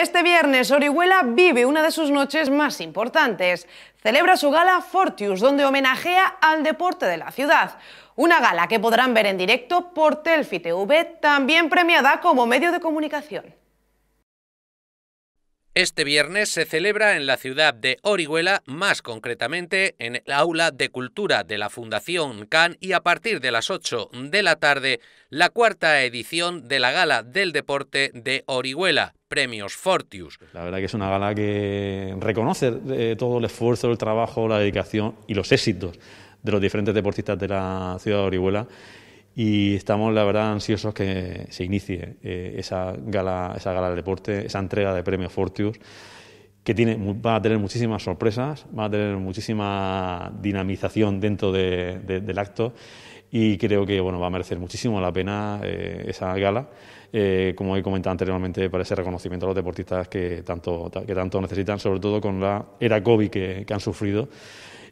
Este viernes, Orihuela vive una de sus noches más importantes. Celebra su gala Fortius, donde homenajea al deporte de la ciudad. Una gala que podrán ver en directo por Telfi TV, también premiada como medio de comunicación. Este viernes se celebra en la ciudad de Orihuela, más concretamente en el aula de cultura de la Fundación CAN y a partir de las 8 de la tarde, la cuarta edición de la Gala del Deporte de Orihuela, Premios Fortius. La verdad que es una gala que reconoce eh, todo el esfuerzo, el trabajo, la dedicación y los éxitos de los diferentes deportistas de la ciudad de Orihuela y estamos, la verdad, ansiosos que se inicie eh, esa, gala, esa gala de deporte, esa entrega de premios Fortius, que tiene, va a tener muchísimas sorpresas, va a tener muchísima dinamización dentro del acto y creo que bueno, va a merecer muchísimo la pena eh, esa gala, eh, como he comentado anteriormente, para ese reconocimiento a los deportistas que tanto, que tanto necesitan, sobre todo con la era COVID que han sufrido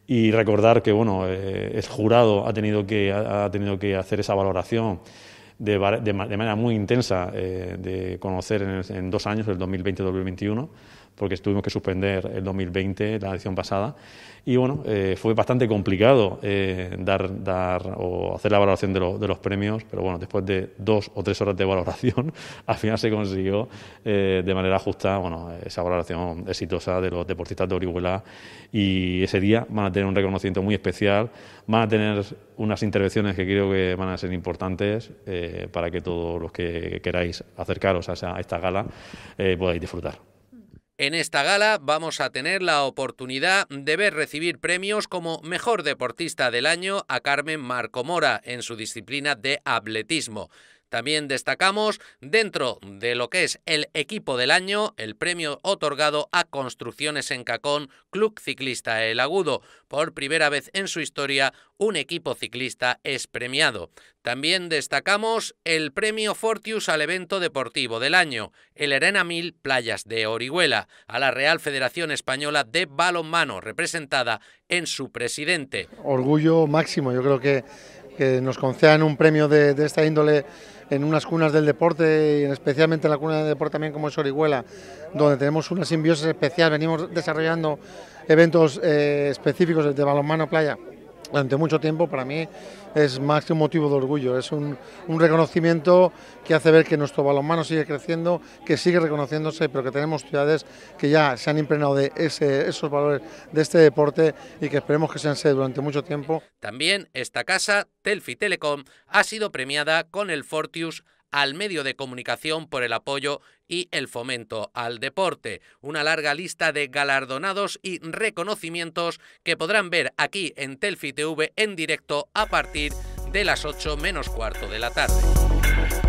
y recordar que bueno, eh, el jurado ha tenido que, ha tenido que hacer esa valoración. De, manera muy intensa, eh, de conocer en, en dos años, el 2020-2021, porque tuvimos que suspender el 2020, la edición pasada. Y bueno, eh, fue bastante complicado eh, dar, dar o hacer la valoración de, los premios, pero bueno, después de dos o tres horas de valoración, al final se consiguió eh, de manera justa bueno, esa valoración exitosa de los deportistas de Orihuela. Y ese día van a tener un reconocimiento muy especial, van a tener unas intervenciones que creo que van a ser importantes para que todos los que queráis acercaros a esta gala podáis disfrutar. En esta gala vamos a tener la oportunidad de ver recibir premios como Mejor Deportista del Año a Carmen Marco Mora en su disciplina de atletismo. También destacamos dentro de lo que es el equipo del año, el premio otorgado a Construcciones en Cacón, Club Ciclista El Agudo. Por primera vez en su historia, un equipo ciclista es premiado. También destacamos el premio Fortius al evento deportivo del año, el Arena Mil Playas de Orihuela, a la Real Federación Española de Balonmano, representada en su presidente. Orgullo máximo, yo creo que, nos concedan un premio de, de esta índole en unas cunas del deporte, y especialmente en la cuna del deporte también como es Orihuela, donde tenemos una simbiosis especial, venimos desarrollando eventos eh, específicos de balonmano playa durante mucho tiempo, para mí es más que un motivo de orgullo, es un, reconocimiento que hace ver que nuestro balonmano sigue creciendo, que sigue reconociéndose, pero que tenemos ciudades que ya se han impregnado de esos valores de este deporte y que esperemos que sean así durante mucho tiempo. También esta casa, Telfi Telecom, ha sido premiada con el Fortius al medio de comunicación por el apoyo y el fomento al deporte. Una larga lista de galardonados y reconocimientos que podrán ver aquí en Telfi TV en directo a partir de las 8 menos cuarto de la tarde.